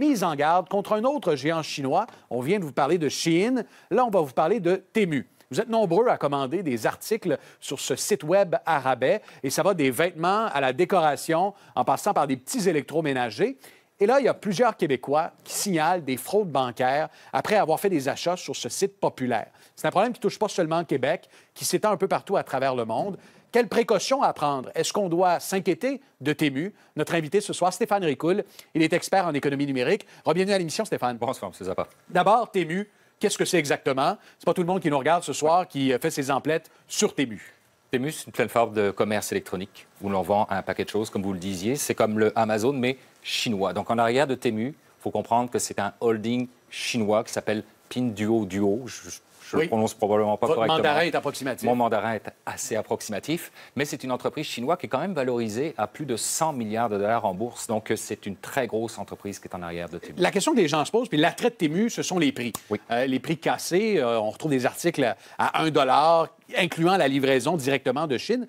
mise en garde contre un autre géant chinois. On vient de vous parler de Chine, Là, on va vous parler de Temu. Vous êtes nombreux à commander des articles sur ce site web à rabais et ça va des vêtements à la décoration en passant par des petits électroménagers. Et là, il y a plusieurs Québécois qui signalent des fraudes bancaires après avoir fait des achats sur ce site populaire. C'est un problème qui touche pas seulement Québec, qui s'étend un peu partout à travers le monde. Quelles précautions à prendre? Est-ce qu'on doit s'inquiéter de Tému? Notre invité ce soir, Stéphane Ricoul, il est expert en économie numérique. Bienvenue à l'émission, Stéphane. Bonsoir, M. Zappa. D'abord, Tému, qu'est-ce que c'est exactement? C'est pas tout le monde qui nous regarde ce soir qui euh, fait ses emplettes sur TEMU. TEMU, c'est une plateforme de commerce électronique où l'on vend un paquet de choses, comme vous le disiez. C'est comme le Amazon, mais chinois. Donc, en arrière de Tému, il faut comprendre que c'est un holding chinois qui s'appelle Duo Duo. Je, le prononce probablement pas Votre correctement. mandarin est approximatif. Mon mandarin est assez approximatif, mais c'est une entreprise chinoise qui est quand même valorisée à plus de 100 milliards de dollars en bourse. Donc, euh, c'est une très grosse entreprise qui est en arrière de Temu. La question que les gens se posent, puis la traite Temu, ce sont les prix. Euh, les prix cassés, euh, on retrouve des articles à 1 dollar, incluant la livraison directement de Chine.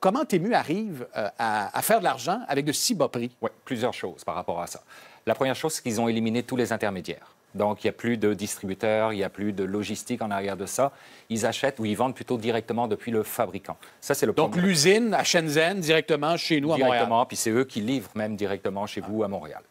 comment Temu arrive à, à, faire de l'argent avec de si bas prix? Oui, plusieurs choses par rapport à ça. La première chose, c'est qu'ils ont éliminé tous les intermédiaires. Donc, il n'y a plus de distributeurs, il n'y a plus de logistique en arrière de ça. Ils achètent ou ils vendent plutôt directement depuis le fabricant. Ça, c'est le Donc, l'usine à Shenzhen, directement chez nous à Montréal. Directement, puis c'est eux qui livrent même directement chez vous à Montréal.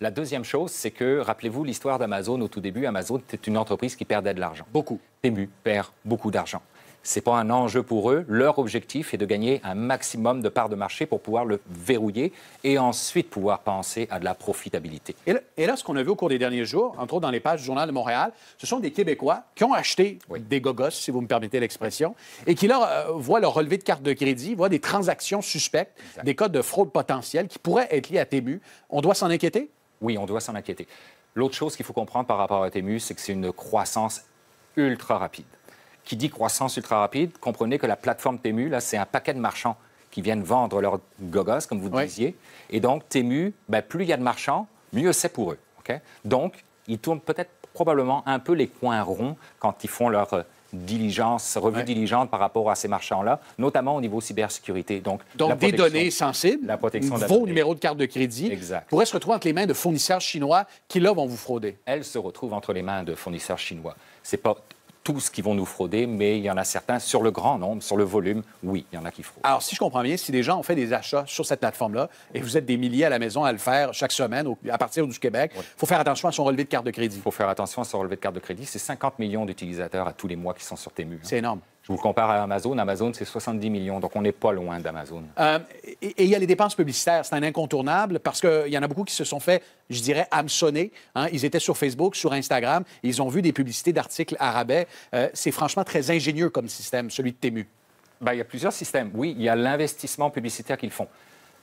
La deuxième chose, c'est que, rappelez-vous l'histoire d'Amazon au tout début. Amazon était une entreprise qui perdait de l'argent. Beaucoup. Pmu perd beaucoup d'argent c'est pas un enjeu pour eux. Leur objectif est de gagner un maximum de parts de marché pour pouvoir le verrouiller et ensuite pouvoir penser à de la profitabilité. Et là, ce qu'on a vu au cours des derniers jours, entre autres dans les pages du Journal de Montréal, ce sont des Québécois qui ont acheté des gogos, si vous me permettez l'expression, et qui là euh, voient leur relevé de carte de crédit, voient des transactions suspectes, des codes de fraude potentielle qui pourraient être liés à Tému. On doit s'en inquiéter? Oui, on doit s'en inquiéter. L'autre chose qu'il faut comprendre par rapport à Tému, c'est que c'est une croissance ultra rapide qui dit croissance ultra rapide, comprenez que la plateforme Temu, là, c'est un paquet de marchands qui viennent vendre leurs gogos, comme vous disiez. Et donc, Temu, ben, plus il y a de marchands, mieux c'est pour eux. OK? Donc, ils tournent peut-être probablement un peu les coins ronds quand ils font leur euh, diligence, revue diligente par rapport à ces marchands-là, notamment au niveau cybersécurité. Donc, des données sensibles, la protection vos numéros de carte de crédit, pourraient se retrouver entre les mains de fournisseurs chinois qui, là, vont vous frauder. Elles se retrouvent entre les mains de fournisseurs chinois. C'est pas tous qui vont nous frauder, mais il y en a certains sur le grand nombre, sur le volume, oui, il y en a qui fraudent. Alors, si je comprends bien, si des gens ont fait des achats sur cette plateforme-là et vous êtes des milliers à la maison à le faire chaque semaine à partir du Québec, il faut faire attention à son relevé de carte de crédit. Il faut faire attention à son relevé de carte de crédit. C'est 50 millions d'utilisateurs à tous les mois qui sont sur Temu. Hein. C'est énorme vous compare à Amazon. Amazon, c'est 70 millions, donc on n'est pas loin d'Amazon. Euh, et il y a les dépenses publicitaires, c'est un incontournable parce qu'il y en a beaucoup qui se sont fait, je dirais, hameçonner. Hein. Ils étaient sur Facebook, sur Instagram, ils ont vu des publicités d'articles à rabais. Euh, c'est franchement très ingénieux comme système, celui de Temu. Ben, il y a plusieurs systèmes. Oui, il y a l'investissement publicitaire qu'ils font.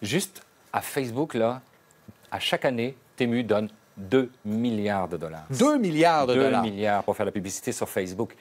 Juste à Facebook, là, à chaque année, Temu donne 2 milliards de dollars. 2 milliards de dollars. 2 milliards pour faire la publicité sur Facebook.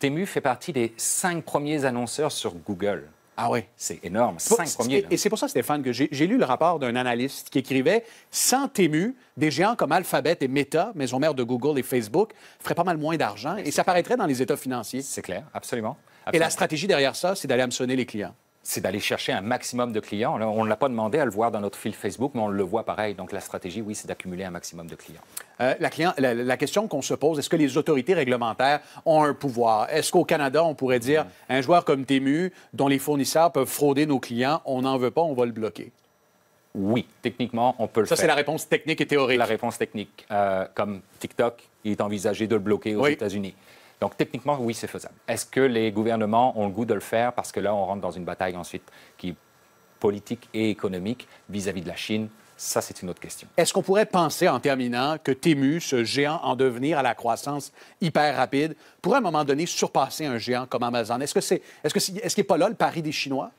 Temu fait partie des cinq premiers annonceurs sur Google. Ah oui. C'est énorme. Cinq premiers. Et c'est pour ça, Stéphane, que j'ai lu le rapport d'un analyste qui écrivait Sans Temu, des géants comme Alphabet et Meta, maison mère de Google et Facebook, feraient pas mal moins d'argent et ça paraîtrait dans les états financiers. C'est clair, absolument. Et la stratégie derrière ça, c'est d'aller hameçonner les clients c'est d'aller chercher un maximum de clients. On ne l'a pas demandé à le voir dans notre fil Facebook, mais on le voit pareil. Donc la stratégie, oui, c'est d'accumuler un maximum de clients. Euh, la, question qu'on se pose, est-ce que les autorités réglementaires ont un pouvoir? Est-ce qu'au Canada, on pourrait dire, mm. un joueur comme Tému, dont les fournisseurs peuvent frauder nos clients, on n'en veut pas, on va le bloquer? Oui, techniquement, on peut le faire. Ça, c'est la réponse technique et théorique. La réponse technique. Euh, comme TikTok, il est envisagé de le bloquer aux États-Unis. Donc techniquement, oui, c'est faisable. Est-ce que les gouvernements ont le goût de le faire parce que là, on rentre dans une bataille ensuite qui est politique et économique vis-à-vis de la Chine ça, c'est une autre question. Est-ce qu'on pourrait penser, en terminant, que Temu, ce géant en devenir à la croissance hyper rapide, pourrait à un moment donné surpasser un géant comme Amazon? Est-ce que c'est, est-ce que ce qu'il n'est pas là le pari des Chinois?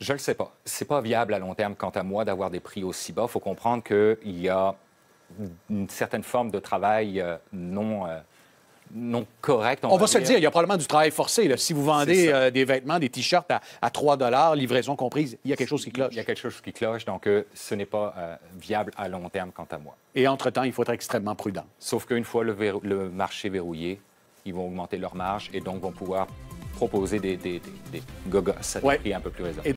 Je ne le sais pas. C'est pas viable à long terme, quant à moi, d'avoir des prix aussi bas. Il faut comprendre qu'il y a une certaine forme de travail euh, non, euh, non correct. On, va, se le dire, il y a probablement du travail forcé. Si vous vendez euh, des vêtements, des t-shirts à, à, 3 livraison comprise, il y a quelque chose qui cloche. Il y a quelque chose qui cloche, donc euh, ce n'est pas euh, viable à long terme, quant à moi. Et entre-temps, il faut être extrêmement prudent. Sauf qu'une fois le, marché verrouillé, ils vont augmenter leur marge et donc vont pouvoir proposer des, des, des, gogos à un peu plus raisonnables.